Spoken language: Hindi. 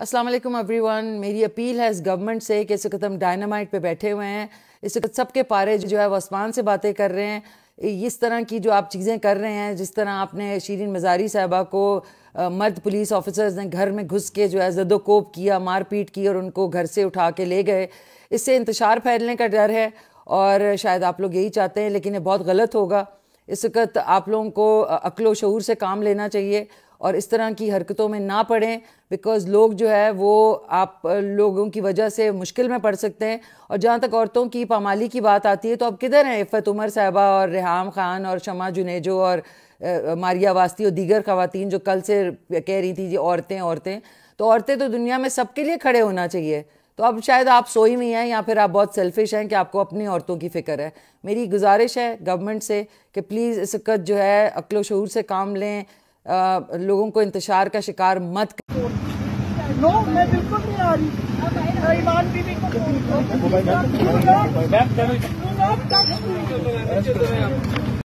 असलम एवरी वन मेरी अपील है इस गवर्नमेंट से कि इस वक्त हम डायनामाइट पर बैठे हुए हैं इस वक्त सबके पारे जो है वो आसमान से बातें कर रहे हैं इस तरह की जो आप चीज़ें कर रहे हैं जिस तरह आपने शीरिन मज़ारी साहबा को आ, मर्द पुलिस ऑफिसर्स ने घर में घुस के जो है जदोकोब किया मारपीट की और उनको घर से उठा के ले गए इससे इंतशार फैलने का डर है और शायद आप लोग यही चाहते हैं लेकिन ये बहुत गलत होगा इस वक्त आप लोगों को अक्लो शूर से काम लेना चाहिए और इस तरह की हरकतों में ना पड़ें बिकॉज़ लोग जो है वो आप लोगों की वजह से मुश्किल में पड़ सकते हैं और जहाँ तक औरतों की पामाली की बात आती है तो अब किधर हैं इफ़त उमर साहबा और रेहाम ख़ान और शमा जुनेजो और मारिया वास्ती और दीगर खातन जो कल से कह रही थी जी औरतें औरतें तो औरतें तो दुनिया में सबके लिए खड़े होना चाहिए तो अब शायद आप सोई हुई हैं या फिर आप बहुत सेल्फिश हैं कि आपको अपनी औरतों की फ़िक्र है मेरी गुजारिश है गवर्नमेंट से कि प्लीज़ इस वक्त जो है अक्लो शहूर से काम लें लोगों को इंतजार का शिकार मत नो मैं बिल्कुल नहीं आ रही ईमान बीबी को